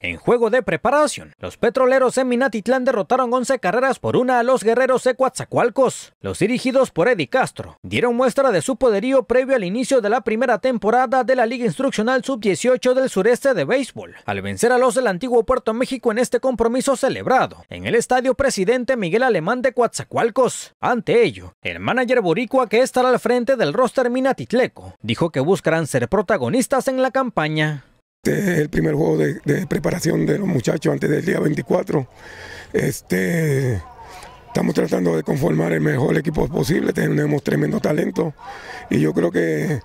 En juego de preparación, los petroleros en Minatitlán derrotaron 11 carreras por una a los guerreros Coatzacoalcos. Los dirigidos por Eddie Castro dieron muestra de su poderío previo al inicio de la primera temporada de la Liga Instruccional Sub-18 del sureste de béisbol, al vencer a los del antiguo Puerto México en este compromiso celebrado en el estadio Presidente Miguel Alemán de Coatzacoalcos. Ante ello, el manager boricua que estará al frente del roster minatitleco dijo que buscarán ser protagonistas en la campaña. Este es el primer juego de, preparación de los muchachos antes del día 24. Este, estamos tratando de conformar el mejor equipo posible, tenemos tremendo talento y yo creo que,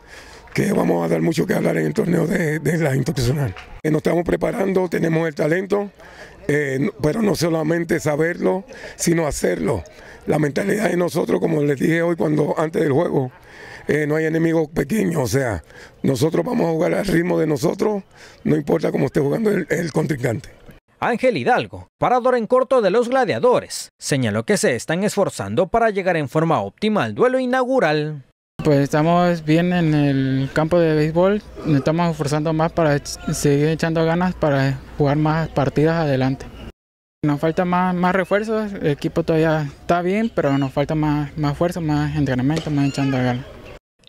vamos a dar mucho que hablar en el torneo de, de la institucional. Eh, nos estamos preparando, tenemos el talento eh, pero no solamente saberlo, sino hacerlo. La mentalidad de nosotros, como les dije hoy cuando antes del juego, eh, no hay enemigos pequeños, o sea, nosotros vamos a jugar al ritmo de nosotros, no importa cómo esté jugando el, el contrincante. Ángel Hidalgo, parador en corto de los gladiadores, señaló que se están esforzando para llegar en forma óptima al duelo inaugural. Pues estamos bien en el campo de béisbol, nos estamos esforzando más para seguir echando ganas para jugar más partidas adelante. Nos falta más, más refuerzos, el equipo todavía está bien, pero nos falta más, más fuerza, más entrenamiento, más echando ganas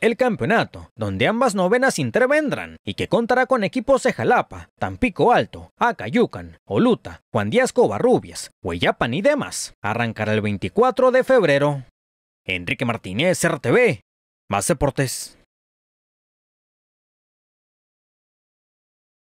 el campeonato, donde ambas novenas intervendrán y que contará con equipos de Jalapa, Tampico Alto, Acayucan, Oluta, Juan Díaz Covarrubias, Huellapan y demás. Arrancará el 24 de febrero. Enrique Martínez, RTV, más deportes.